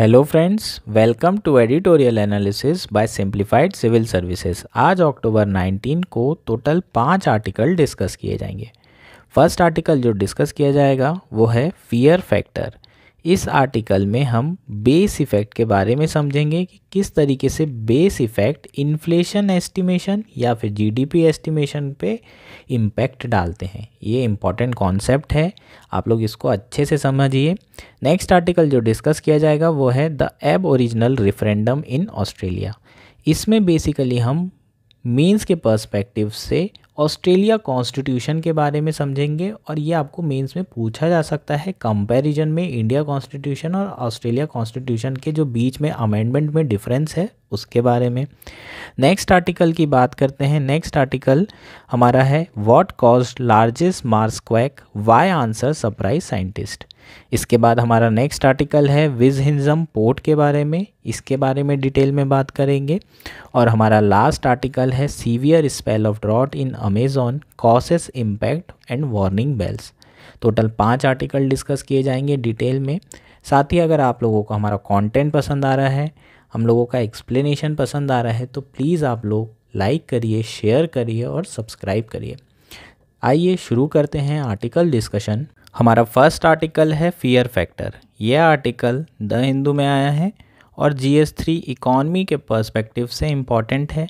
Hello friends welcome to editorial analysis by simplified civil services आज October 19 को total पांच article discuss किए जाएंगे फर्स्ट आर्टिकल जो डिस्कस किया जाएगा वो है फियर फैक्टर इस आर्टिकल में हम बेस इफ़ेक्ट के बारे में समझेंगे कि किस तरीके से बेस इफ़ेक्ट इन्फ्लेशन एस्टिमेशन या फिर जीडीपी एस्टिमेशन पे इम्पैक्ट डालते हैं ये इम्पॉर्टेंट कॉन्सेप्ट है आप लोग इसको अच्छे से समझिए नेक्स्ट आर्टिकल जो डिस्कस किया जाएगा वो है the aboriginal referendum in Australia इसमें बेसिकली हम मीन्स के परस्पेक्टिव से ऑस्ट्रेलिया कॉन्स्टिट्यूशन के बारे में समझेंगे और ये आपको मेंस में पूछा जा सकता है कंपैरिजन में इंडिया कॉन्स्टिट्यूशन और ऑस्ट्रेलिया कॉन्स्टिट्यूशन के जो बीच में अमेंडमेंट में डिफरेंस है उसके बारे में नेक्स्ट आर्टिकल की बात करते हैं नेक्स्ट आर्टिकल हमारा है what cause largest Mars quake why answer surprise scientist इसके बाद हमारा नेक्स्ट आर्टिकल है विज हिंजम पोर्ट के बारे में इसके बारे में डिटेल में बात करेंगे और हमारा लास्ट आर्टिकल है severe spell of drought in Amazon causes impact and warning bells total पाँच आर्टिकल डिस्कस किए जाएंगे डिटेल में साथ ही अगर आप लोगों को हमारा कंटेंट पसंद आ रहा है हम लोगों का एक्सप्लेनेशन पसंद आ रहा है तो प्लीज़ आप लोग लाइक करिए शेयर करिए और सब्सक्राइब करिए आइए शुरू करते हैं आर्टिकल डिस्कशन हमारा फर्स्ट आर्टिकल है फियर फैक्टर यह आर्टिकल द हिंदू में आया है और जी एस थ्री इकॉनमी के पर्सपेक्टिव से इम्पॉर्टेंट है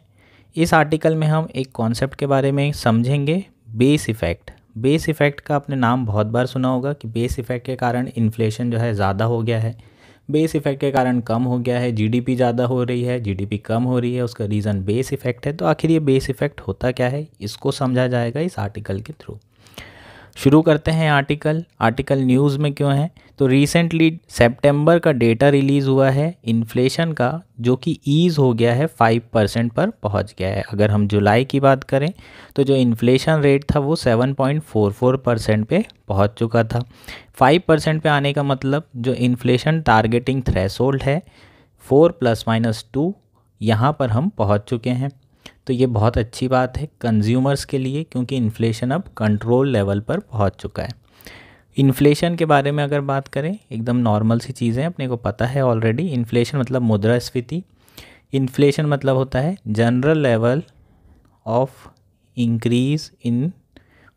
इस आर्टिकल में हम एक कॉन्सेप्ट के बारे में समझेंगे बेस इफ़ेक्ट बेस इफ़ेक्ट का आपने नाम बहुत बार सुना होगा कि बेस इफ़ेक्ट के कारण इन्फ्लेशन जो है ज़्यादा हो गया है बेस इफेक्ट के कारण कम हो गया है जीडीपी ज़्यादा हो रही है जीडीपी कम हो रही है उसका रीज़न बेस इफेक्ट है तो आखिर ये बेस इफेक्ट होता क्या है इसको समझा जाएगा इस आर्टिकल के थ्रू शुरू करते हैं आर्टिकल आर्टिकल न्यूज़ में क्यों है तो रिसेंटली सेप्टेम्बर का डेटा रिलीज़ हुआ है इन्फ्लेशन का जो कि ईज़ हो गया है फाइव परसेंट पर पहुंच गया है अगर हम जुलाई की बात करें तो जो इन्फ्लेशन रेट था वो seven point four four percent पर पहुँच चुका था फाइव परसेंट पर आने का मतलब जो इन्फ्लेशन टारगेटिंग थ्रेसोल्ड है फोर प्लस माइनस टू यहाँ पर हम पहुँच चुके हैं तो ये बहुत अच्छी बात है कंज्यूमर्स के लिए क्योंकि इन्फ्लेशन अब कंट्रोल लेवल पर पहुंच चुका है इन्फ्लेशन के बारे में अगर बात करें एकदम नॉर्मल सी चीज़ें अपने को पता है ऑलरेडी इन्फ्लेशन मतलब मुद्रास्फीति इन्फ्लेशन मतलब होता है general level of increase in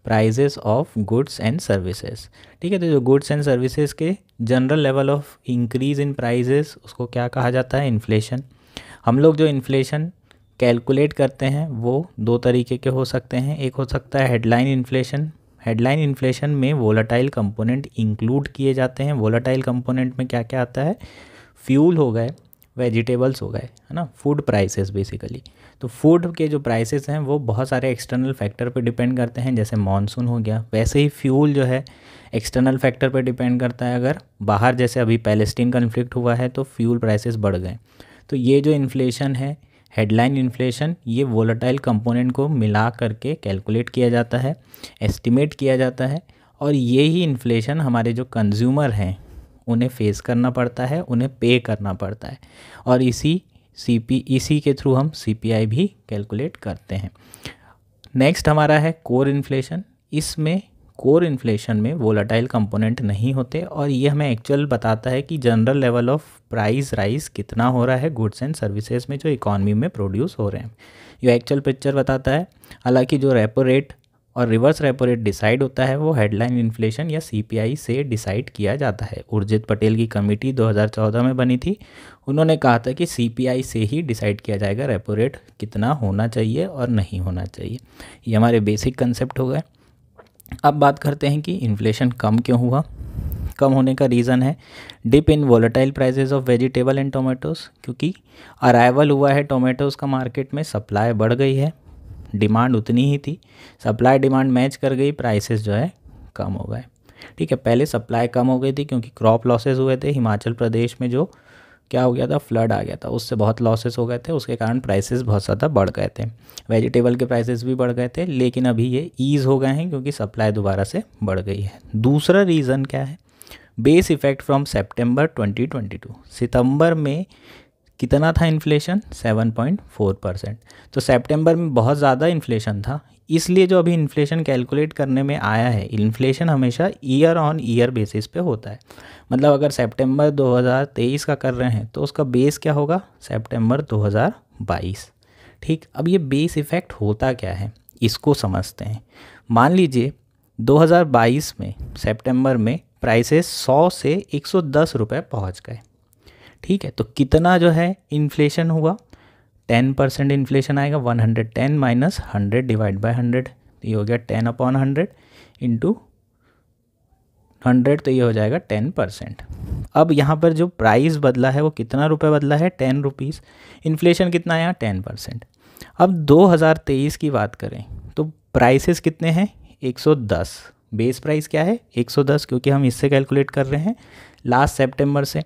prices of goods and services ठीक है तो जो गुड्स एंड सर्विसेज के general level of increase in prices उसको क्या कहा जाता है इन्फ्लेशन हम लोग जो इन्फ्लेशन कैलकुलेट करते हैं वो दो तरीके के हो सकते हैं एक हो सकता है हेडलाइन इन्फ्लेशन हेडलाइन इन्फ्लेशन में वोलाटाइल कंपोनेंट इंक्लूड किए जाते हैं वोलाटाइल कंपोनेंट में क्या क्या आता है फ्यूल हो गए वेजिटेबल्स हो गए है ना फूड प्राइसेस बेसिकली तो फूड के जो प्राइसेस हैं वो बहुत सारे एक्सटर्नल फैक्टर पे डिपेंड करते हैं जैसे मानसून हो गया वैसे ही फ्यूल जो है एक्सटर्नल फैक्टर पे डिपेंड करता है अगर बाहर जैसे अभी पैलेस्टीन कन्फ्लिक्ट हुआ है तो फ्यूल प्राइसेस बढ़ गए तो ये जो इन्फ्लेशन है हेडलाइन इन्फ्लेशन ये वोलाटाइल कंपोनेंट को मिला करके कैलकुलेट किया जाता है एस्टिमेट किया जाता है और ये ही इन्फ्लेशन हमारे जो कंज्यूमर हैं उन्हें फेस करना पड़ता है उन्हें पे करना पड़ता है और इसी सी पी इसी के थ्रू हम सी पी आई भी कैलकुलेट करते हैं नेक्स्ट हमारा है कोर इन्फ्लेशन इसमें कोर इन्फ्लेशन में वोलाटाइल कंपोनेंट नहीं होते और ये हमें एक्चुअल बताता है कि general level of price rise कितना हो रहा है गुड्स एंड सर्विसेज में जो इकोनॉमी में प्रोड्यूस हो रहे हैं ये एक्चुअल पिक्चर बताता है हालांकि जो रेपो रेट और रिवर्स रेपो रेट डिसाइड होता है वो हेडलाइन इन्फ्लेशन या सी से डिसाइड किया जाता है उर्जित पटेल की कमेटी 2014 में बनी थी उन्होंने कहा था कि सी से ही डिसाइड किया जाएगा रेपो रेट कितना होना चाहिए और नहीं होना चाहिए ये हमारे बेसिक कंसेप्ट हो गए अब बात करते हैं कि इन्फ्लेशन कम क्यों हुआ कम होने का रीज़न है dip in volatile prices of vegetable and tomatoes क्योंकि अराइवल हुआ है टोमेटोज़ का मार्केट में सप्लाई बढ़ गई है डिमांड उतनी ही थी सप्लाई डिमांड मैच कर गई प्राइसेस जो है कम हो गए ठीक है पहले सप्लाई कम हो गई थी क्योंकि क्रॉप लॉसेस हुए थे हिमाचल प्रदेश में जो क्या हो गया था फ्लड आ गया था उससे बहुत लॉसेस हो गए थे उसके कारण प्राइसेस बहुत ज़्यादा बढ़ गए थे वेजिटेबल के प्राइसेस भी बढ़ गए थे लेकिन अभी ये ईज़ हो गए हैं क्योंकि सप्लाई दोबारा से बढ़ गई है दूसरा रीज़न क्या है base effect from September twenty सितंबर में कितना था इन्फ्लेशन 7.4 परसेंट तो सितंबर में बहुत ज़्यादा इन्फ्लेशन था इसलिए जो अभी इन्फ्लेशन कैलकुलेट करने में आया है इन्फ्लेशन हमेशा ईयर ऑन ईयर बेसिस पे होता है मतलब अगर सितंबर 2023 का कर रहे हैं तो उसका बेस क्या होगा सितंबर 2022 ठीक अब ये बेस इफ़ेक्ट होता क्या है इसको समझते हैं मान लीजिए 2022 में सितंबर में प्राइसेस 100 से 110 रुपए पहुंच गए ठीक है तो कितना जो है इन्फ्लेशन हुआ टेन परसेंट इन्फ्लेशन आएगा one hundred ten minus hundred divide by hundred तो ये हो गया ten upon hundred into hundred तो ये हो जाएगा टेन परसेंट अब यहाँ पर जो प्राइस बदला है वो कितना रुपए बदला है टेन रुपीज़ इन्फ्लेशन कितना आया टेन परसेंट अब 2023 की बात करें तो प्राइसेस कितने हैं 110 बेस प्राइस क्या है 110 क्योंकि हम इससे कैलकुलेट कर रहे हैं लास्ट सेप्टेम्बर से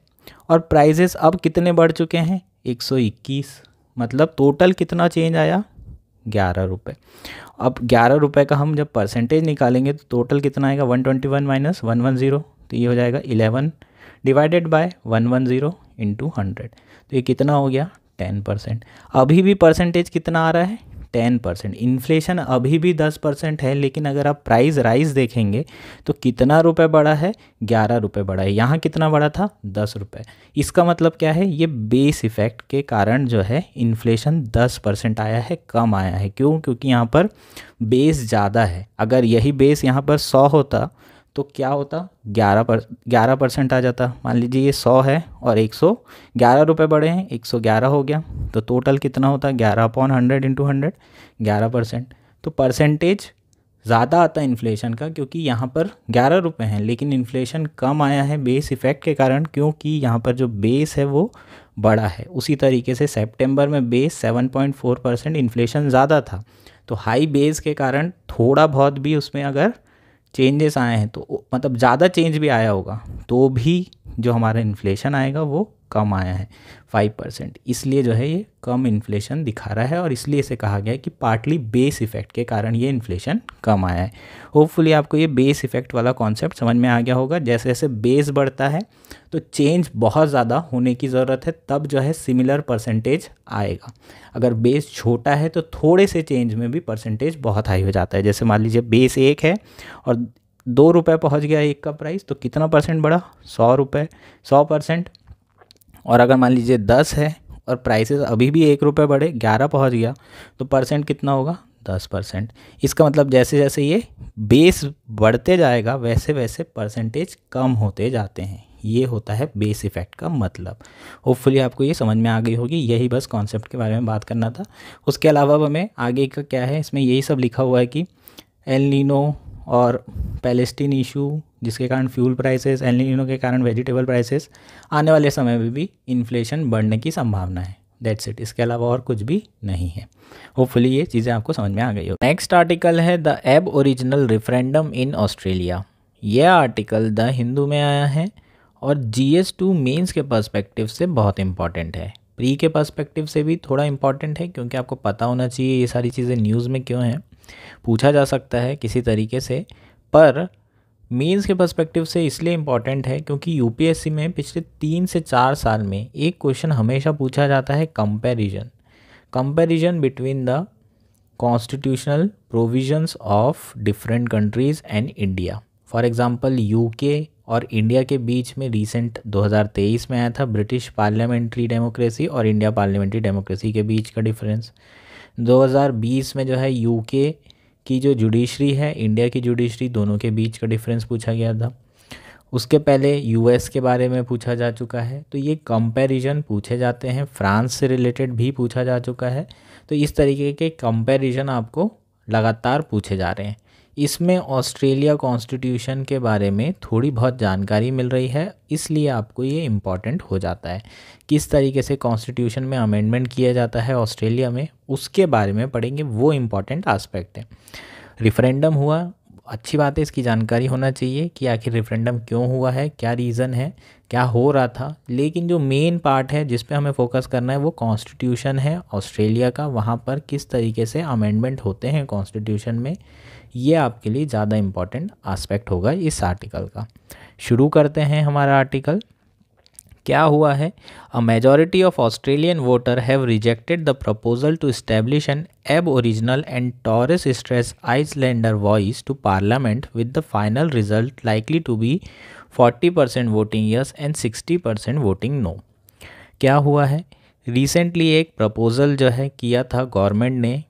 और प्राइजेस अब कितने बढ़ चुके हैं 121 मतलब टोटल कितना चेंज आया ग्यारह रुपये अब ग्यारह रुपये का हम जब परसेंटेज निकालेंगे तो टोटल कितना आएगा one twenty one minus one one zero तो ये हो जाएगा eleven divided by one one zero into hundred तो ये कितना हो गया टेन परसेंट अभी भी परसेंटेज कितना आ रहा है टेन परसेंट इन्फ्लेशन अभी भी दस परसेंट है लेकिन अगर आप प्राइस राइज देखेंगे तो कितना रुपए बढ़ा है ग्यारह रुपए बढ़ा है यहाँ कितना बढ़ा था दस रुपये इसका मतलब क्या है ये बेस इफ़ेक्ट के कारण जो है इन्फ्लेशन दस परसेंट आया है कम आया है क्यों क्योंकि यहाँ पर बेस ज़्यादा है अगर यही बेस यहाँ पर सौ होता तो क्या होता ग्यारह पर ग्यारह परसेंट आ जाता मान लीजिए ये सौ है और एक सौ ग्यारह रुपये बढ़े हैं एक सौ ग्यारह हो गया तो टोटल कितना होता ग्यारह अपॉन हंड्रेड इंटू हंड्रेड ग्यारह परसेंट तो परसेंटेज ज़्यादा आता है इन्फ्लेशन का क्योंकि यहाँ पर ग्यारह रुपये हैं लेकिन इन्फ्लेशन कम आया है बेस इफ़ेक्ट के कारण क्योंकि यहाँ पर जो बेस है वो बड़ा है उसी तरीके से सेप्टेम्बर में बेस सेवन परसेंट इन्फ्लेशन ज़्यादा था तो हाई बेस के कारण थोड़ा बहुत भी उसमें अगर चेंजेस आए हैं तो मतलब ज़्यादा चेंज भी आया होगा तो भी जो हमारा इन्फ्लेशन आएगा वो कम आया है फाइव परसेंट इसलिए जो है ये कम इन्फ्लेशन दिखा रहा है और इसलिए इसे कहा गया है कि पार्टली बेस इफेक्ट के कारण ये इन्फ्लेशन कम आया है होपफुली आपको ये बेस इफेक्ट वाला कॉन्सेप्ट समझ में आ गया होगा जैसे जैसे बेस बढ़ता है तो चेंज बहुत ज़्यादा होने की ज़रूरत है तब जो है सिमिलर परसेंटेज आएगा अगर बेस छोटा है तो थोड़े से चेंज में भी परसेंटेज बहुत हाई हो जाता है जैसे मान लीजिए बेस एक है और दो रुपये पहुँच गया एक का प्राइस तो कितना परसेंट बढ़ा सौ रुपये सौ परसेंट और अगर मान लीजिए दस है और प्राइसेस अभी भी एक रुपये बढ़े ग्यारह पहुँच गया तो परसेंट कितना होगा दस परसेंट इसका मतलब जैसे जैसे ये बेस बढ़ते जाएगा वैसे वैसे परसेंटेज कम होते जाते हैं ये होता है बेस इफ़ेक्ट का मतलब होपफुली आपको ये समझ में आ गई होगी यही बस कॉन्सेप्ट के बारे में बात करना था उसके अलावा हमें आगे का क्या है इसमें यही सब लिखा हुआ है कि एल नीनो और पैलेस्टीन इशू जिसके कारण फ्यूल प्राइसेस एल नीनो के कारण वेजिटेबल प्राइसेस आने वाले समय में भी इन्फ्लेशन बढ़ने की संभावना है दैट्स इट इसके अलावा और कुछ भी नहीं है होपफुली ये चीज़ें आपको समझ में आ गई हो नेक्स्ट आर्टिकल है the aboriginal referendum in Australia यह आर्टिकल द हिंदू में आया है और जी एस टू मेन्स के पर्सपेक्टिव से बहुत इंपॉर्टेंट है प्री के पर्सपेक्टिव से भी थोड़ा इंपॉर्टेंट है क्योंकि आपको पता होना चाहिए ये सारी चीज़ें न्यूज़ में क्यों हैं पूछा जा सकता है किसी तरीके से पर मेंस के पर्सपेक्टिव से इसलिए इम्पॉर्टेंट है क्योंकि यूपीएससी में पिछले तीन से चार साल में एक क्वेश्चन हमेशा पूछा जाता है comparison comparison between the constitutional provisions of different countries and India for example UK और इंडिया के बीच में रिसेंट 2023 में आया था ब्रिटिश पार्लियामेंट्री डेमोक्रेसी और इंडिया पार्लियामेंट्री डेमोक्रेसी के बीच का डिफरेंस 2020 में जो है यूके की जो जुडिशरी है इंडिया की जुडिशरी दोनों के बीच का डिफरेंस पूछा गया था उसके पहले यूएस के बारे में पूछा जा चुका है तो ये कंपैरिजन पूछे जाते हैं फ्रांस से रिलेटेड भी पूछा जा चुका है तो इस तरीके के कंपैरिजन आपको लगातार पूछे जा रहे हैं इसमें ऑस्ट्रेलिया कॉन्स्टिट्यूशन के बारे में थोड़ी बहुत जानकारी मिल रही है इसलिए आपको ये इम्पॉर्टेंट हो जाता है किस तरीके से कॉन्स्टिट्यूशन में अमेंडमेंट किया जाता है ऑस्ट्रेलिया में उसके बारे में पढ़ेंगे वो इम्पॉर्टेंट आस्पेक्ट है रिफरेंडम हुआ अच्छी बात है इसकी जानकारी होना चाहिए कि आखिर रेफरेंडम क्यों हुआ है क्या रीज़न है क्या हो रहा था लेकिन जो मेन पार्ट है जिस पे हमें फोकस करना है वो कॉन्स्टिट्यूशन है ऑस्ट्रेलिया का वहाँ पर किस तरीके से अमेंडमेंट होते हैं कॉन्स्टिट्यूशन में ये आपके लिए ज़्यादा इम्पॉर्टेंट आस्पेक्ट होगा इस आर्टिकल का शुरू करते हैं हमारा आर्टिकल क्या हुआ है a majority of Australian voter have rejected the proposal to establish an aboriginal and Torres Strait Islander voice to parliament with the final result likely to be 40 percent voting yes and 60 percent voting no क्या हुआ है recently एक proposal जो है किया था government ने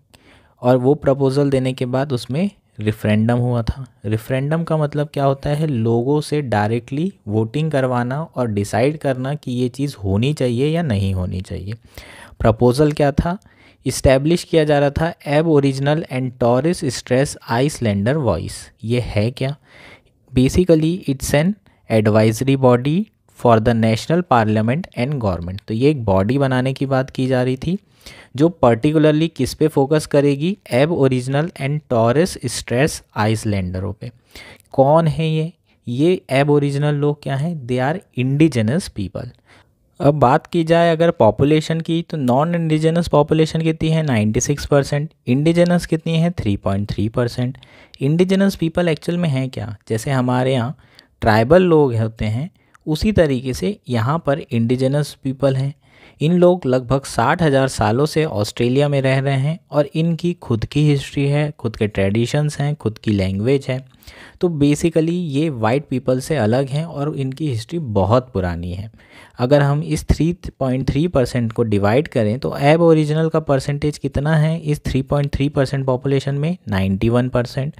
और वो प्रपोज़ल देने के बाद उसमें रेफरेंडम हुआ था रेफरेंडम का मतलब क्या होता है लोगों से डायरेक्टली वोटिंग करवाना और डिसाइड करना कि ये चीज़ होनी चाहिए या नहीं होनी चाहिए प्रपोज़ल क्या था इस्टेब्लिश किया जा रहा था aboriginal and Torres Strait Islander voice ये है क्या basically it's an advisory body for the national parliament and government तो ये एक बॉडी बनाने की बात की जा रही थी जो पर्टिकुलरली किस पे फोकस करेगी aboriginal and Torres Strait आइसलैंडरों पे कौन है ये ये एब ओरिजिनल लोग क्या हैं दे आर इंडिजिनस पीपल अब बात की जाए अगर पॉपुलेशन की तो नॉन इंडिजिनस पॉपुलेशन कितनी है 96 परसेंट इंडिजिनस कितनी है 3.3 परसेंट इंडिजिनस पीपल एक्चुअल में हैं क्या जैसे हमारे यहाँ ट्राइबल लोग होते हैं उसी तरीके से यहाँ पर इंडिजिनस पीपल हैं इन लोग लगभग साठ हज़ार सालों से ऑस्ट्रेलिया में रह रहे हैं और इनकी खुद की हिस्ट्री है खुद के ट्रेडिशंस हैं खुद की लैंग्वेज है तो बेसिकली ये वाइट पीपल से अलग हैं और इनकी हिस्ट्री बहुत पुरानी है अगर हम इस 3.3 परसेंट को डिवाइड करें तो ऐब ओरिजिनल का परसेंटेज कितना है इस 3.3 परसेंट पॉपुलेशन में 91 परसेंट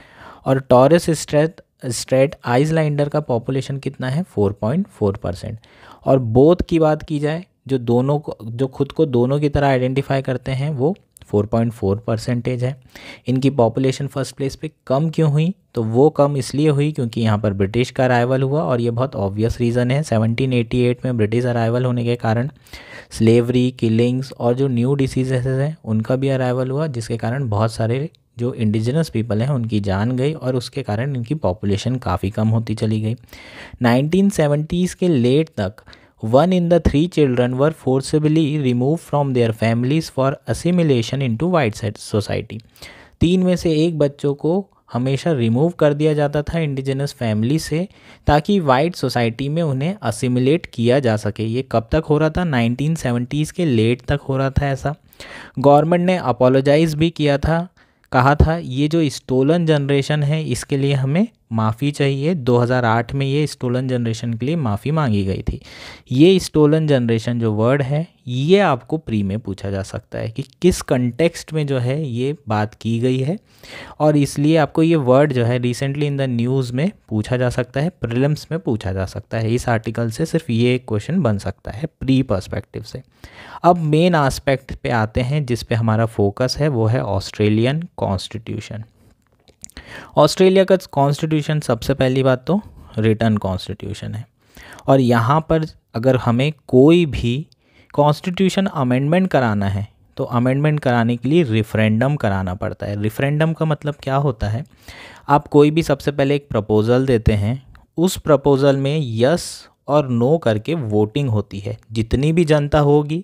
और टॉरस स्ट्रेट स्ट्रेट आइसलैंडर का पॉपुलेशन कितना है 4.4 परसेंट और बोथ की बात की जाए जो दोनों को जो खुद को दोनों की तरह आइडेंटिफाई करते हैं वो 4.4 परसेंटेज है इनकी पॉपुलेशन फर्स्ट प्लेस पे कम क्यों हुई तो वो कम इसलिए हुई क्योंकि यहाँ पर ब्रिटिश का अराइवल हुआ और ये बहुत ऑब्वियस रीज़न है 1788 में ब्रिटिश अराइवल होने के कारण स्लेवरी किलिंग्स और जो न्यू डिसीजेस हैं उनका भी अराइवल हुआ जिसके कारण बहुत सारे जो इंडिजिनस पीपल हैं उनकी जान गई और उसके कारण इनकी पॉपुलेशन काफ़ी कम होती चली गई नाइनटीन के लेट तक one in the three three were forcibly remove removed their families for for into white society तीन में से एक बच्चों को हमेशा रिमूव कर दिया जाता था इंडिजिनस फैमिली से ताकि वाइट सोसाइटी में उन्हें असिमिलेट किया जा सके ये कब तक हो रहा था 1970s के लेट तक हो रहा था ऐसा गवर्नमेंट ने अपोलोजाइज भी किया था कहा था ये जो स्टोलन जनरेशन है इसके लिए हमें माफ़ी चाहिए 2008 में ये स्टोलन जनरेशन के लिए माफ़ी मांगी गई थी ये स्टोलन जनरेशन जो वर्ड है ये आपको प्री में पूछा जा सकता है कि किस कंटेक्स्ट में जो है ये बात की गई है और इसलिए आपको ये वर्ड जो है रिसेंटली इन द न्यूज़ में पूछा जा सकता है प्रिलम्स में पूछा जा सकता है इस आर्टिकल से सिर्फ ये एक क्वेश्चन बन सकता है प्री पर्स्पेक्टिव से अब मेन आस्पेक्ट पे आते हैं जिस पे हमारा फोकस है वो है ऑस्ट्रेलियन कॉन्स्टिट्यूशन ऑस्ट्रेलिया का कॉन्स्टिट्यूशन सबसे पहली बात तो रिटर्न कॉन्स्टिट्यूशन है और यहाँ पर अगर हमें कोई भी कॉन्स्टिट्यूशन अमेंडमेंट कराना है तो अमेंडमेंट कराने के लिए रिफ्रेंडम कराना पड़ता है रिफ्रेंडम का मतलब क्या होता है आप कोई भी सबसे पहले एक प्रपोज़ल देते हैं उस प्रपोज़ल में यस और नो करके वोटिंग होती है जितनी भी जनता होगी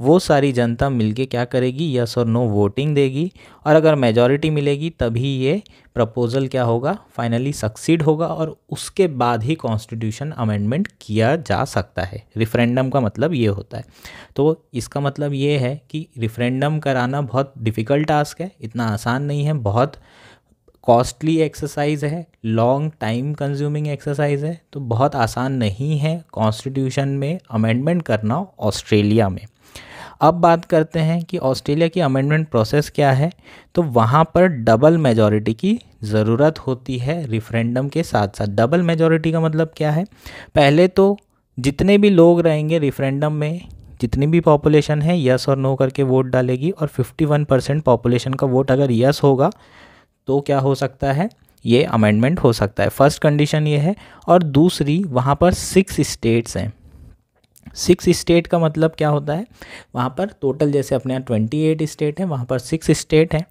वो सारी जनता मिलके क्या करेगी यस और नो वोटिंग देगी और अगर मेजॉरिटी मिलेगी तभी ये प्रपोज़ल क्या होगा फाइनली सक्सीड होगा और उसके बाद ही कॉन्स्टिट्यूशन अमेंडमेंट किया जा सकता है रिफ्रेंडम का मतलब ये होता है तो इसका मतलब ये है कि रिफ्रेंडम कराना बहुत डिफ़िकल्ट टास्क है इतना आसान नहीं है बहुत कॉस्टली एक्सरसाइज है लॉन्ग टाइम कंज्यूमिंग एक्सरसाइज है तो बहुत आसान नहीं है कॉन्स्टिट्यूशन में अमेंडमेंट करना ऑस्ट्रेलिया में अब बात करते हैं कि ऑस्ट्रेलिया की अमेंडमेंट प्रोसेस क्या है तो वहाँ पर डबल मेजॉरिटी की ज़रूरत होती है रिफ्रेंडम के साथ साथ डबल मेजॉरिटी का मतलब क्या है पहले तो जितने भी लोग रहेंगे रिफ्रेंडम में जितनी भी पॉपुलेशन है यस और नो करके वोट डालेगी और 51 परसेंट पॉपुलेशन का वोट अगर यस होगा तो क्या हो सकता है ये अमेंडमेंट हो सकता है फर्स्ट कंडीशन ये है और दूसरी वहाँ पर सिक्स स्टेट्स हैं सिक्स स्टेट का मतलब क्या होता है वहाँ पर टोटल जैसे अपने यहाँ ट्वेंटी एट स्टेट हैं वहाँ पर सिक्स स्टेट हैं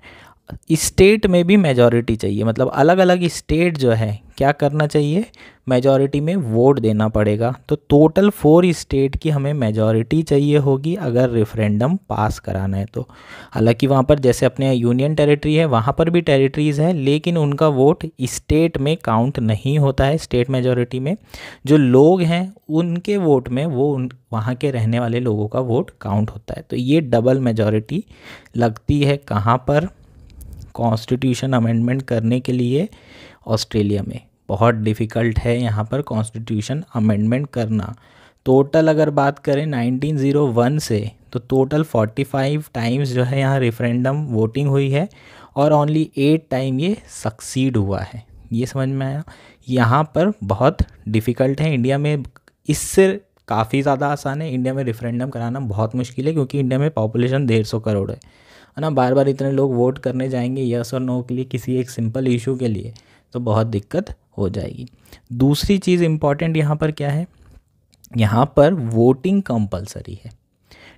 स्टेट में भी मेजॉरिटी चाहिए मतलब अलग अलग स्टेट जो है क्या करना चाहिए मेजॉरिटी में वोट देना पड़ेगा तो टोटल फोर स्टेट की हमें मेजॉरिटी चाहिए होगी अगर रेफरेंडम पास कराना है तो हालांकि वहाँ पर जैसे अपने यूनियन टेरिटरी है वहाँ पर भी टेरिटरीज़ हैं लेकिन उनका वोट स्टेट में काउंट नहीं होता है स्टेट मेजॉरिटी में जो लोग हैं उनके वोट में वो उन वहाँ के रहने वाले लोगों का वोट काउंट होता है तो ये डबल मेजॉरिटी लगती है कहाँ पर कॉन्स्टिट्यूशन अमेंडमेंट करने के लिए ऑस्ट्रेलिया में बहुत डिफ़िकल्ट है यहाँ पर कॉन्स्टिट्यूशन अमेंडमेंट करना टोटल अगर बात करें 1901 से तो टोटल 45 टाइम्स जो है यहाँ रेफरेंडम वोटिंग हुई है और ओनली एट टाइम ये सक्सीड हुआ है ये समझ में आया यहाँ पर बहुत डिफ़िकल्ट है इंडिया में इससे काफ़ी ज़्यादा आसान है इंडिया में रेफरेंडम कराना बहुत मुश्किल है क्योंकि इंडिया में पॉपुलेशन डेढ़ सौ करोड़ है है ना बार बार इतने लोग वोट करने जाएंगे यस और नो के लिए किसी एक सिंपल इशू के लिए तो बहुत दिक्कत हो जाएगी दूसरी चीज़ इम्पॉर्टेंट यहाँ पर क्या है यहाँ पर वोटिंग कंपलसरी है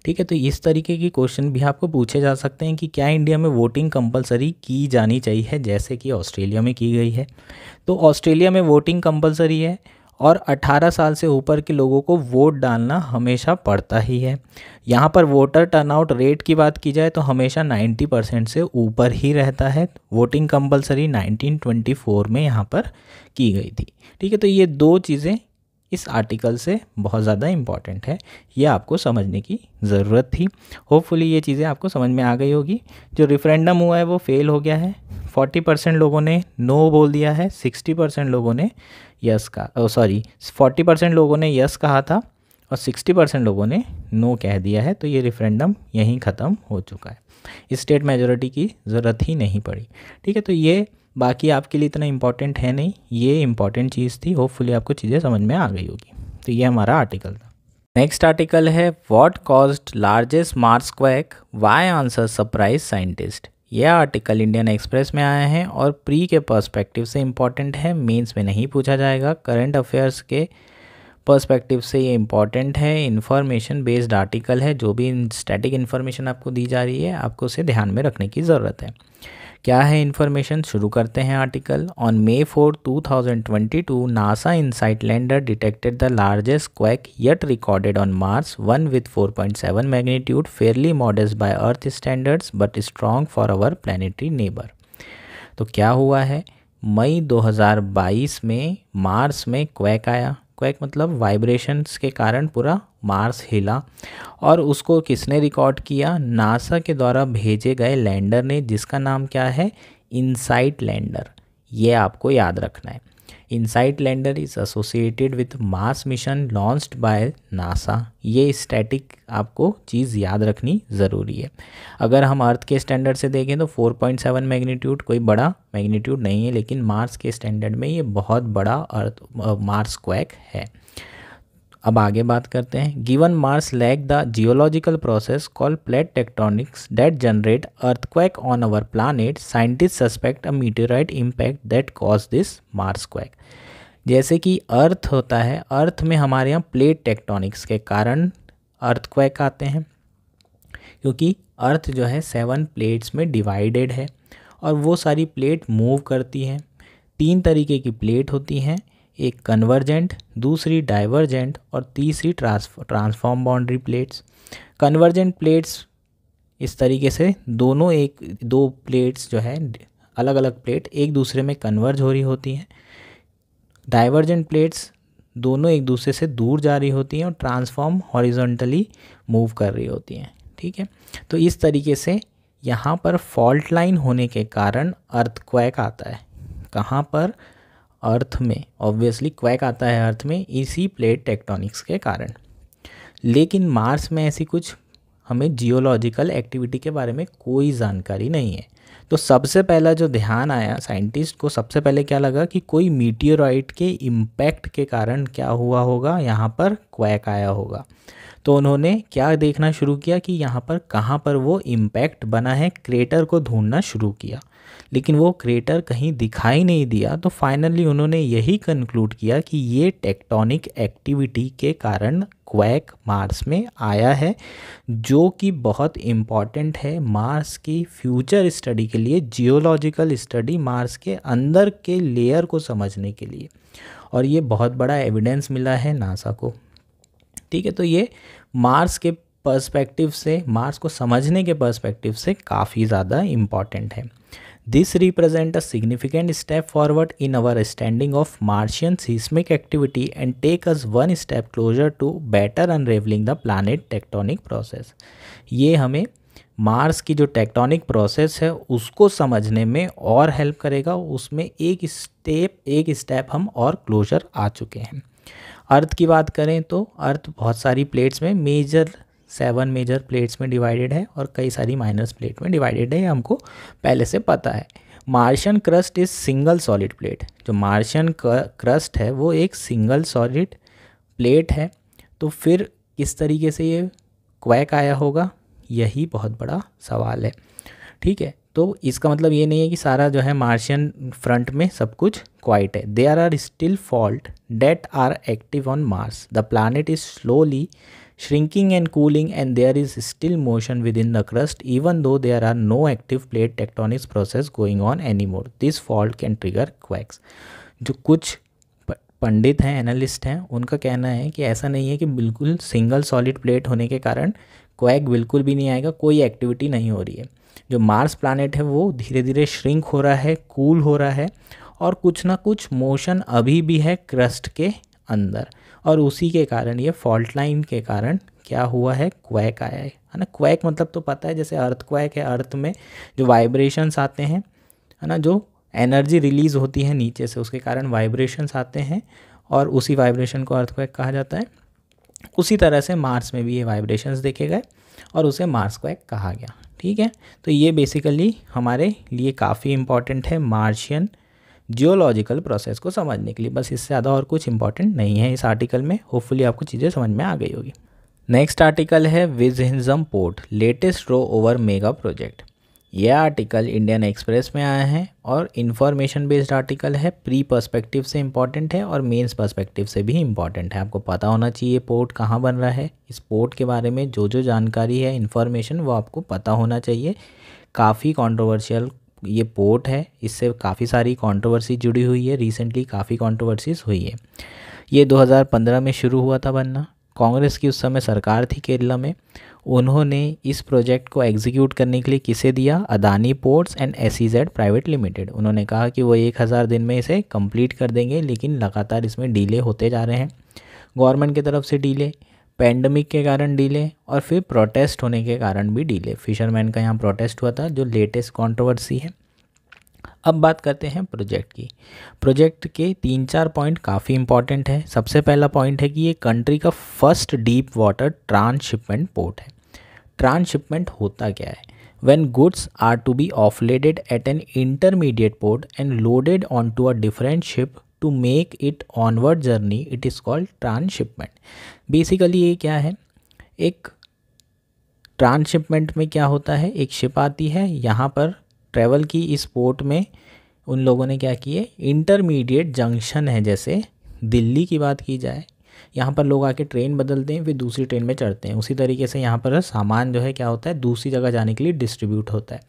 ठीक है तो इस तरीके के क्वेश्चन भी आपको पूछे जा सकते हैं कि क्या इंडिया में वोटिंग कंपलसरी की जानी चाहिए जैसे कि ऑस्ट्रेलिया में की गई है तो ऑस्ट्रेलिया में वोटिंग कंपलसरी है और 18 साल से ऊपर के लोगों को वोट डालना हमेशा पड़ता ही है यहाँ पर वोटर टर्नआउट रेट की बात की जाए तो हमेशा 90 परसेंट से ऊपर ही रहता है वोटिंग कंपलसरी 1924 में यहाँ पर की गई थी ठीक है तो ये दो चीज़ें इस आर्टिकल से बहुत ज़्यादा इम्पॉर्टेंट है ये आपको समझने की ज़रूरत थी होपफुली ये चीज़ें आपको समझ में आ गई होगी जो रिफ्रेंडम हुआ है वो फेल हो गया है 40 परसेंट लोगों ने नो बोल दिया है 60 परसेंट लोगों ने यस का सॉरी फोर्टी परसेंट लोगों ने यस कहा था और सिक्सटी परसेंट लोगों ने नो कह दिया है तो ये रेफरेंडम यहीं ख़त्म हो चुका है स्टेट मेजोरिटी की ज़रूरत ही नहीं पड़ी ठीक है तो ये बाकी आपके लिए इतना इम्पॉर्टेंट है नहीं ये इंपॉर्टेंट चीज़ थी होपफुली आपको चीज़ें समझ में आ गई होगी तो ये हमारा आर्टिकल था नेक्स्ट आर्टिकल है what caused largest Mars quake why answer surprise scientist यह आर्टिकल इंडियन एक्सप्रेस में आया है और प्री के पर्सपेक्टिव से इम्पॉर्टेंट है मेंस में नहीं पूछा जाएगा करंट अफेयर्स के पर्सपेक्टिव से ये इम्पॉर्टेंट है इन्फॉर्मेशन बेस्ड आर्टिकल है जो भी स्टैटिक इन्फॉर्मेशन आपको दी जा रही है आपको उसे ध्यान में रखने की ज़रूरत है क्या है इन्फॉर्मेशन शुरू करते हैं article on May four two thousand twenty two NASA InSight lander detected the largest quake yet recorded on Mars one with four point seven magnitude fairly modest by earth standards but strong for our planetary neighbour तो क्या हुआ है मई 2022 में Mars में quack आया earthquake मतलब vibrations के कारण पूरा मार्स हिला और उसको किसने रिकॉर्ड किया नासा के द्वारा भेजे गए लैंडर ने जिसका नाम क्या है इनसाइट लैंडर ये आपको याद रखना है InSight lander is associated with Mars mission launched by NASA ये स्टैटिक आपको चीज़ याद रखनी ज़रूरी है अगर हम अर्थ के स्टैंडर्ड से देखें तो 4.7 मैग्नीट्यूड कोई बड़ा मैग्नीट्यूड नहीं है लेकिन मार्स के स्टैंडर्ड में ये बहुत बड़ा अर्थ मार्स क्वैक है अब आगे बात करते हैं given Mars lack the geological process call plate tectonics that generate earthquake on our planet scientist suspect a meteorite impact that cause this Mars quake जैसे कि अर्थ होता है अर्थ में हमारे यहाँ प्लेट टेक्टोनिक्स के कारण अर्थक्वैक आते हैं क्योंकि अर्थ जो है सेवन प्लेट्स में डिवाइडेड है और वो सारी प्लेट मूव करती हैं तीन तरीके की प्लेट होती हैं एक कन्वर्जेंट दूसरी डाइवर्जेंट और तीसरी transform boundary plates convergent plates इस तरीके से दोनों एक दो प्लेट्स जो है अलग अलग प्लेट एक दूसरे में कन्वर्ज हो रही होती हैं डाइवर्जेंट प्लेट्स दोनों एक दूसरे से दूर जा रही होती हैं और ट्रांसफॉर्म हॉरिजॉन्टली मूव कर रही होती हैं ठीक है तो इस तरीके से यहाँ पर फॉल्ट लाइन होने के कारण अर्थक्वैक आता है कहाँ पर अर्थ में ऑब्वियसली क्वैक आता है अर्थ में इसी प्लेट टेक्टोनिक्स के कारण लेकिन मार्स में ऐसी कुछ हमें जियोलॉजिकल एक्टिविटी के बारे में कोई जानकारी नहीं है तो सबसे पहला जो ध्यान आया साइंटिस्ट को सबसे पहले क्या लगा कि कोई मीटियोराइट के इम्पैक्ट के कारण क्या हुआ होगा यहाँ पर क्वैक आया होगा तो उन्होंने क्या देखना शुरू किया कि यहाँ पर कहाँ पर वो इम्पैक्ट बना है क्रेटर को ढूंढना शुरू किया लेकिन वो क्रेटर कहीं दिखाई नहीं दिया तो फाइनली उन्होंने यही कंक्लूड किया कि ये टेक्टोनिक एक्टिविटी के कारण क्वैक मार्स में आया है जो कि बहुत इम्पॉर्टेंट है मार्स की फ्यूचर स्टडी के लिए जियोलॉजिकल स्टडी मार्स के अंदर के लेयर को समझने के लिए और ये बहुत बड़ा एविडेंस मिला है नासा को ठीक है तो ये मार्स के पर्सपेक्टिव से मार्स को समझने के पर्सपेक्टिव से काफ़ी ज़्यादा इम्पॉर्टेंट है This represents a significant step forward in our understanding of Martian seismic activity and take us one step closer to better unraveling the planet tectonic process. ये हमें मार्स की जो टेक्टोनिक प्रोसेस है उसको समझने में और हेल्प करेगा उसमें एक स्टेप एक स्टेप हम और क्लोजर आ चुके हैं अर्थ की बात करें तो अर्थ बहुत सारी प्लेट्स में मेजर सेवन मेजर प्लेट्स में डिवाइडेड है और कई सारी माइनस प्लेट में डिवाइडेड है ये हमको पहले से पता है Martian crust is single solid plate जो मार्शियन क्रस्ट है वो एक सिंगल सॉलिड प्लेट है तो फिर किस तरीके से ये क्वैक आया होगा यही बहुत बड़ा सवाल है ठीक है तो इसका मतलब ये नहीं है कि सारा जो है मार्शियन फ्रंट में सब कुछ क्वाइट है there are still fault that are active on Mars the planet is slowly shrinking and cooling and there is still motion within the crust even though there are no active plate tectonics process going on anymore. This fault can trigger quakes. jo kuch pandit hain analyst hain unka kehna hai ki aisa nahi hai ki bilkul single solid plate hone ke karan quake bilkul bhi nahi aayega koi activity nahi ho rahi hai jo mars planet hai wo dheere dheere shrink ho raha hai cool ho raha hai और कुछ ना कुछ motion अभी भी है crust के अंदर और उसी के कारण ये फॉल्ट लाइन के कारण क्या हुआ है क्वैक आया है है ना क्वैक मतलब तो पता है जैसे अर्थ क्वैक है अर्थ में जो वाइब्रेशंस आते हैं है ना जो एनर्जी रिलीज़ होती है नीचे से उसके कारण वाइब्रेशंस आते हैं और उसी वाइब्रेशन को अर्थ क्वैक कहा जाता है उसी तरह से मार्स में भी ये वाइब्रेशंस देखे गए और उसे मार्स क्वैक कहा गया ठीक है तो ये बेसिकली हमारे लिए काफ़ी इम्पॉर्टेंट है मार्शियन जियोलॉजिकल प्रोसेस को समझने के लिए बस इससे ज़्यादा और कुछ इंपॉर्टेंट नहीं है इस आर्टिकल में होपफुली आपको चीज़ें समझ में आ गई होगी नेक्स्ट आर्टिकल है Vizhinjam port latest row over mega project यह आर्टिकल इंडियन एक्सप्रेस में आया है और इन्फॉर्मेशन बेस्ड आर्टिकल है प्री पर्सपेक्टिव से इम्पॉर्टेंट है और मेंस पर्सपेक्टिव से भी इम्पॉर्टेंट है आपको पता होना चाहिए पोर्ट कहाँ बन रहा है इस पोर्ट के बारे में जो जो जानकारी है इन्फॉर्मेशन वो आपको पता होना चाहिए काफ़ी कंट्रोवर्शियल ये पोर्ट है इससे काफ़ी सारी कंट्रोवर्सी जुड़ी हुई है रिसेंटली काफ़ी कंट्रोवर्सीज हुई है ये 2015 में शुरू हुआ था बनना कांग्रेस की उस समय सरकार थी केरला में उन्होंने इस प्रोजेक्ट को एग्जीक्यूट करने के लिए किसे दिया Adani Ports and S Private Limited उन्होंने कहा कि वो एक हज़ार दिन में इसे कंप्लीट कर देंगे लेकिन लगातार इसमें डीले होते जा रहे हैं गवर्नमेंट की तरफ से डीले पैंडमिक के कारण डीले और फिर प्रोटेस्ट होने के कारण भी डीले फिशरमैन का यहाँ प्रोटेस्ट हुआ था जो लेटेस्ट कॉन्ट्रोवर्सी है अब बात करते हैं प्रोजेक्ट की प्रोजेक्ट के तीन चार पॉइंट काफ़ी इंपॉर्टेंट है सबसे पहला पॉइंट है कि ये कंट्री का first deep water transshipment port है ट्रांसशिपमेंट होता क्या है goods are to be offloaded at an intermediate port and loaded on to a different ship to make it onward journey it is called transshipment basically ये क्या है एक transshipment में क्या होता है एक शिप आती है यहाँ पर ट्रेवल की इस पोर्ट में उन लोगों ने क्या किए इंटरमीडिएट जंक्शन है जैसे दिल्ली की बात की जाए यहाँ पर लोग आके ट्रेन बदलते हैं फिर दूसरी ट्रेन में चढ़ते हैं उसी तरीके से यहाँ पर सामान जो है क्या होता है दूसरी जगह जाने के लिए डिस्ट्रीब्यूट होता है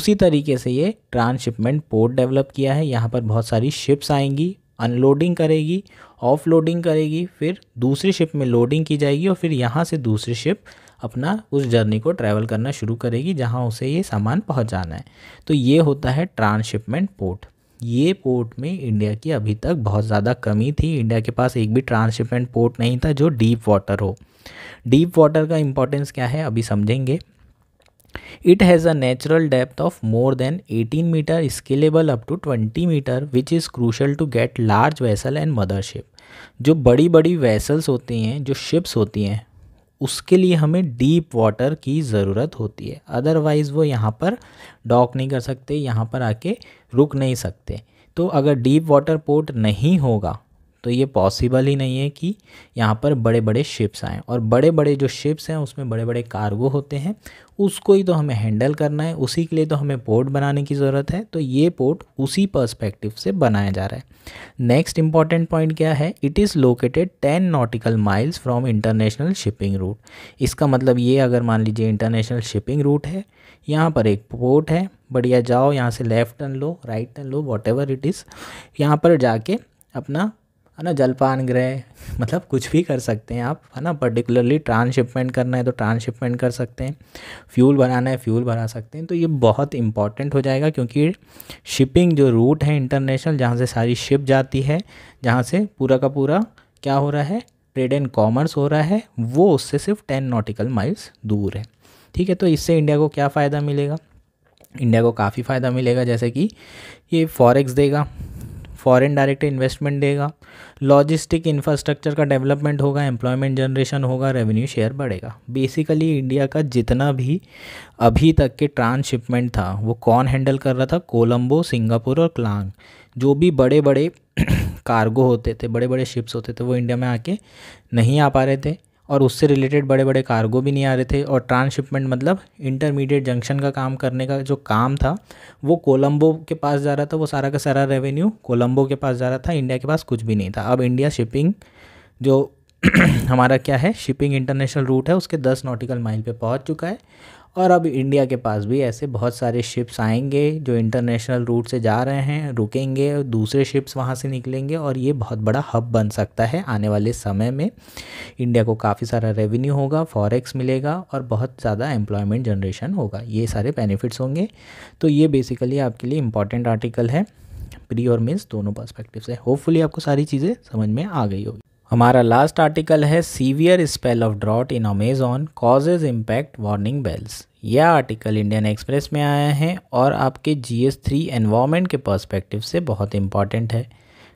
उसी तरीके से ये ट्रांसशिपमेंट पोर्ट डेवलप किया है यहाँ पर बहुत सारी शिप्स आएंगी अनलोडिंग करेगी ऑफलोडिंग करेगी फिर दूसरी शिप में लोडिंग की जाएगी और फिर यहाँ से दूसरी शिप अपना उस जर्नी को ट्रैवल करना शुरू करेगी जहाँ उसे ये सामान पहुँचाना है तो ये होता है ट्रांसशिपमेंट पोर्ट ये पोर्ट में इंडिया की अभी तक बहुत ज़्यादा कमी थी इंडिया के पास एक भी ट्रांसशिपमेंट पोर्ट नहीं था जो डीप वाटर हो डीप वाटर का इम्पोर्टेंस क्या है अभी समझेंगे it has a natural depth of more than 18 metre scalable up to 20 metre which is crucial to get large vessel and mothership जो बड़ी बड़ी वेसल्स होती हैं जो शिप्स होती हैं उसके लिए हमें डीप वाटर की ज़रूरत होती है अदरवाइज़ वो यहाँ पर डॉक नहीं कर सकते यहाँ पर आके रुक नहीं सकते तो अगर डीप वाटर पोर्ट नहीं होगा तो ये पॉसिबल ही नहीं है कि यहाँ पर बड़े बड़े शिप्स आएँ और बड़े बड़े जो शिप्स हैं उसमें बड़े बड़े कार्गो होते हैं उसको ही तो हमें हैंडल करना है उसी के लिए तो हमें पोर्ट बनाने की ज़रूरत है तो ये पोर्ट उसी पर्सपेक्टिव से बनाया जा रहा है नेक्स्ट इंपॉर्टेंट पॉइंट क्या है it is located ten nautical miles from international shipping route इसका मतलब ये अगर मान लीजिए इंटरनेशनल शिपिंग रूट है यहाँ पर एक पोर्ट है बढ़िया जाओ यहाँ से लेफ़्ट टर्न लो राइट टर्न लो वॉट एवर इट इज़ यहाँ पर जाके अपना है ना जलपान ग्रह मतलब कुछ भी कर सकते हैं आप है ना पर्टिकुलरली ट्रांसशिपमेंट करना है तो ट्रांसशिपमेंट कर सकते हैं फ्यूल भराना है फ्यूल भरा सकते हैं तो ये बहुत इंपॉर्टेंट हो जाएगा क्योंकि शिपिंग जो रूट है इंटरनेशनल जहाँ से सारी शिप जाती है जहाँ से पूरा का पूरा क्या हो रहा है ट्रेड एंड कॉमर्स हो रहा है वो उससे सिर्फ टेन नोटिकल माइल्स दूर है ठीक है तो इससे इंडिया को क्या फ़ायदा मिलेगा इंडिया को काफ़ी फ़ायदा मिलेगा जैसे कि ये फॉरेक्स देगा फॉरेन डायरेक्ट इन्वेस्टमेंट देगा लॉजिस्टिक इंफ्रास्ट्रक्चर का डेवलपमेंट होगा एम्प्लॉयमेंट जनरेशन होगा रेवेन्यू शेयर बढ़ेगा बेसिकली इंडिया का जितना भी अभी तक के ट्रांसशिपमेंट था वो कौन हैंडल कर रहा था कोलंबो सिंगापुर और क्लांग जो भी बड़े बड़े कार्गो होते थे बड़े बड़े शिप्स होते थे वो इंडिया में आके नहीं आ पा रहे थे और उससे रिलेटेड बड़े बड़े कार्गो भी नहीं आ रहे थे और ट्रांसशिपमेंट मतलब इंटरमीडिएट जंक्शन का काम करने का जो काम था वो कोलंबो के पास जा रहा था वो सारा का सारा रेवेन्यू कोलंबो के पास जा रहा था इंडिया के पास कुछ भी नहीं था अब इंडिया शिपिंग जो हमारा क्या है शिपिंग इंटरनेशनल रूट है उसके दस नोटिकल माइल पर पहुँच चुका है और अब इंडिया के पास भी ऐसे बहुत सारे शिप्स आएंगे जो इंटरनेशनल रूट से जा रहे हैं रुकेंगे दूसरे शिप्स वहाँ से निकलेंगे और ये बहुत बड़ा हब बन सकता है आने वाले समय में इंडिया को काफ़ी सारा रेवेन्यू होगा फॉरेक्स मिलेगा और बहुत ज़्यादा एम्प्लॉयमेंट जनरेशन होगा ये सारे बेनिफिट्स होंगे तो ये बेसिकली आपके लिए इंपॉर्टेंट आर्टिकल है प्री और मिस दोनों पर्सपेक्टिव से होपफुली आपको सारी चीज़ें समझ में आ गई होगी हमारा लास्ट आर्टिकल है severe spell of drought in Amazon causes impact warning bells यह आर्टिकल इंडियन एक्सप्रेस में आया है और आपके जी एस थ्री एनवामेंट के पर्सपेक्टिव से बहुत इंपॉर्टेंट है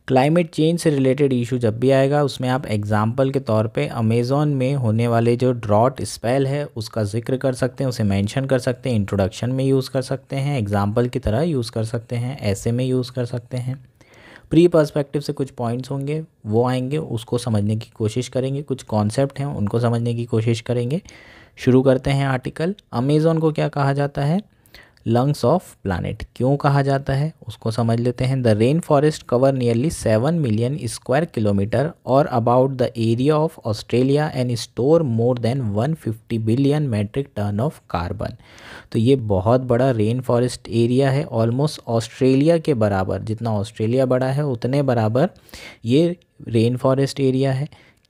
क्लाइमेट चेंज से रिलेटेड इशू जब भी आएगा उसमें आप एग्जाम्पल के तौर पे अमेज़ोन में होने वाले जो ड्रॉट स्पेल है उसका जिक्र कर सकते हैं उसे मेंशन कर सकते हैं इंट्रोडक्शन में यूज़ कर सकते हैं एग्जाम्पल की तरह यूज़ कर सकते हैं ऐसे में यूज़ कर सकते हैं प्री पर्सपेक्टिव से कुछ पॉइंट्स होंगे वो आएंगे उसको समझने की कोशिश करेंगे कुछ कॉन्सेप्ट हैं उनको समझने की कोशिश करेंगे शुरू करते हैं आर्टिकल अमेज़ोन को क्या कहा जाता है लंग्स ऑफ प्लानट क्यों कहा जाता है उसको समझ लेते हैं the rain forest cover nearly seven million square kilometre और about the area of Australia and store more than 150 billion metric tonne of carbon तो ये बहुत बड़ा रेन फॉरेस्ट एरिया है ऑलमोस्ट ऑस्ट्रेलिया के बराबर जितना ऑस्ट्रेलिया बड़ा है उतने बराबर ये रेन फॉरेस्ट एरिया है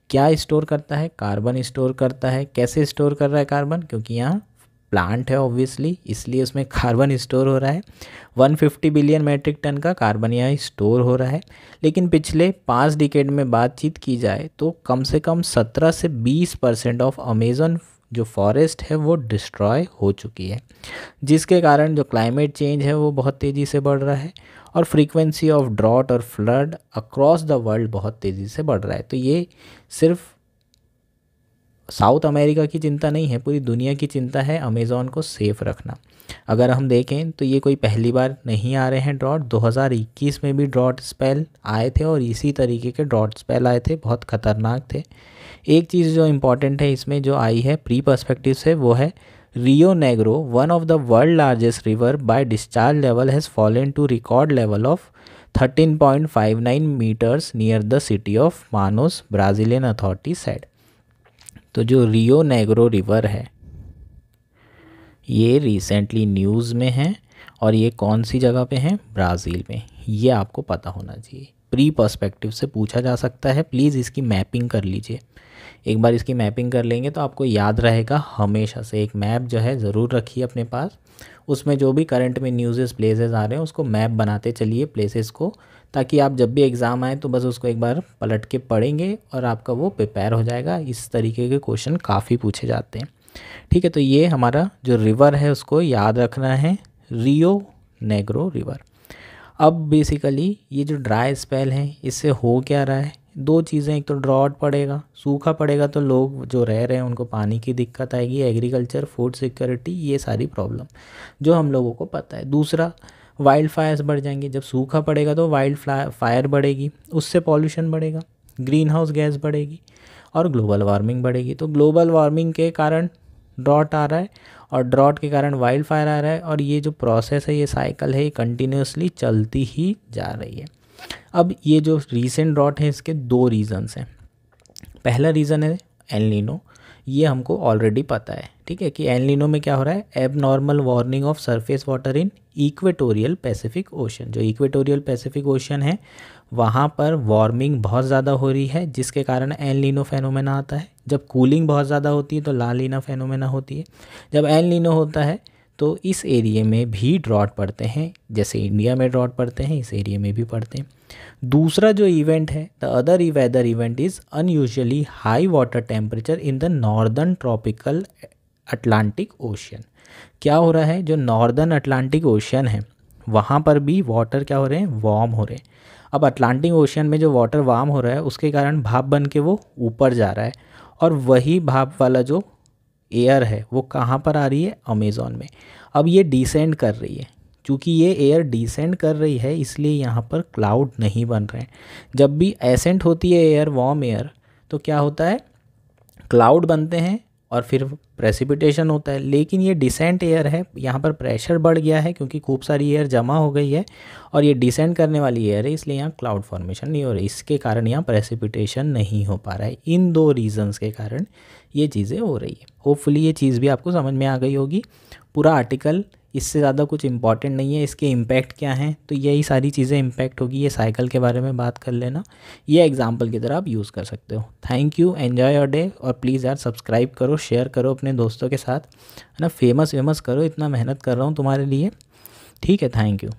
क्या स्टोर करता है कार्बन स्टोर करता है कैसे स्टोर कर रहा है कार्बन क्योंकि यहाँ प्लांट है ऑब्वियसली इसलिए उसमें कार्बन स्टोर हो रहा है 150 बिलियन मेट्रिक टन का कार्बन यहाँ स्टोर हो रहा है लेकिन पिछले पाँच डिकेड में बातचीत की जाए तो कम से कम 17 से 20 परसेंट ऑफ अमेजन जो फॉरेस्ट है वो डिस्ट्रॉय हो चुकी है जिसके कारण जो क्लाइमेट चेंज है वो बहुत तेज़ी से बढ़ रहा है और फ्रीक्वेंसी ऑफ ड्रॉट और फ्लड अक्रॉस द वर्ल्ड बहुत तेज़ी से बढ़ रहा है तो ये सिर्फ साउथ अमेरिका की चिंता नहीं है पूरी दुनिया की चिंता है अमेज़ॉन को सेफ़ रखना अगर हम देखें तो ये कोई पहली बार नहीं आ रहे हैं ड्रॉट 2021 में भी ड्रॉट स्पेल आए थे और इसी तरीके के ड्रॉट स्पेल आए थे बहुत ख़तरनाक थे एक चीज़ जो इम्पॉर्टेंट है इसमें जो आई है प्री परस्पेक्टिव से वो है Rio Negro one of the world largest river by discharge level has fallen to record level of 13.59 metres near the city of Manaus Brazilian authority said तो जो रियो नेग्रो रिवर है ये रिसेंटली न्यूज़ में है और ये कौन सी जगह पे है ब्राज़ील में ये आपको पता होना चाहिए प्री पर्सपेक्टिव से पूछा जा सकता है प्लीज़ इसकी मैपिंग कर लीजिए एक बार इसकी मैपिंग कर लेंगे तो आपको याद रहेगा हमेशा से एक मैप जो है ज़रूर रखिए अपने पास उसमें जो भी करंट में न्यूज़ेस प्लेसेस आ रहे हैं उसको मैप बनाते चलिए प्लेसेस को ताकि आप जब भी एग्ज़ाम आए तो बस उसको एक बार पलट के पढ़ेंगे और आपका वो प्रिपेयर हो जाएगा इस तरीके के क्वेश्चन काफ़ी पूछे जाते हैं ठीक है तो ये हमारा जो रिवर है उसको याद रखना है रियो नेग्रो रिवर अब बेसिकली ये जो ड्राई स्पेल है इससे हो क्या रहा है दो चीज़ें एक तो ड्रॉट पड़ेगा सूखा पड़ेगा तो लोग जो रह रहे हैं उनको पानी की दिक्कत आएगी एग्रीकल्चर फूड सिक्योरिटी ये सारी प्रॉब्लम जो हम लोगों को पता है दूसरा वाइल्ड फायर्स बढ़ जाएंगे जब सूखा पड़ेगा तो वाइल्ड फायर बढ़ेगी उससे पॉल्यूशन बढ़ेगा ग्रीन हाउस गैस बढ़ेगी और ग्लोबल वार्मिंग बढ़ेगी तो ग्लोबल वार्मिंग के कारण ड्रॉट आ रहा है और ड्रॉट के कारण वाइल्ड फायर आ रहा है और ये जो प्रोसेस है ये साइकिल है ये कंटिन्यूसली चलती ही जा रही है अब ये जो रीसेंट ड्रॉट है इसके दो रीज़न्स हैं पहला रीज़न है एलिनो ये हमको ऑलरेडी पता है ठीक है कि एनलिनो में क्या हो रहा है abnormal warning of surface water in equatorial Pacific Ocean जो इक्वेटोरियल पैसिफिक ओशन है वहाँ पर वार्मिंग बहुत ज़्यादा हो रही है जिसके कारण एनलिनो फेनोमेना आता है जब कूलिंग बहुत ज़्यादा होती है तो लालिना फेनोमेना होती है जब एनलिनो होता है तो इस एरिए में भी ड्रॉट पड़ते हैं जैसे इंडिया में ड्रॉट पड़ते हैं इस एरिए में भी पड़ते हैं दूसरा जो इवेंट है the other weather event is unusually high water temperature in the northern tropical Atlantic Ocean क्या हो रहा है जो नॉर्दर्न अटलांटिक ओशियन है वहाँ पर भी वाटर क्या हो रहे हैं वार्म हो रहे हैं अब अटलांटिक ओशियन में जो वाटर वार्म हो रहा है उसके कारण भाप बन के वो ऊपर जा रहा है और वही भाप वाला जो एयर है वो कहाँ पर आ रही है अमेज़ोन में अब ये डिसेंड कर रही है क्योंकि ये एयर डिसेंड कर रही है इसलिए यहाँ पर क्लाउड नहीं बन रहे हैं जब भी एसेंट होती है एयर वार्म एयर तो क्या होता है क्लाउड बनते हैं और फिर प्रेसिपिटेशन होता है लेकिन ये डिसेंट एयर है यहाँ पर प्रेशर बढ़ गया है क्योंकि खूब सारी एयर जमा हो गई है और ये डिसेंट करने वाली एयर है इसलिए यहाँ क्लाउड फॉर्मेशन नहीं हो रही इसके कारण यहाँ प्रेसिपिटेशन नहीं हो पा रहा है इन दो रीजंस के कारण ये चीज़ें हो रही है होपफुली ये चीज़ भी आपको समझ में आ गई होगी पूरा आर्टिकल इससे ज़्यादा कुछ इम्पॉर्टेंट नहीं है इसके इम्पैक्ट क्या हैं तो यही सारी चीज़ें इम्पैक्ट होगी ये साइकिल के बारे में बात कर लेना ये एग्जाम्पल की तरह आप यूज़ कर सकते हो thank you enjoy your day और प्लीज़ यार सब्सक्राइब करो शेयर करो अपने दोस्तों के साथ है ना फेमस वेमस करो इतना मेहनत कर रहा हूँ तुम्हारे लिए ठीक है थैंक यू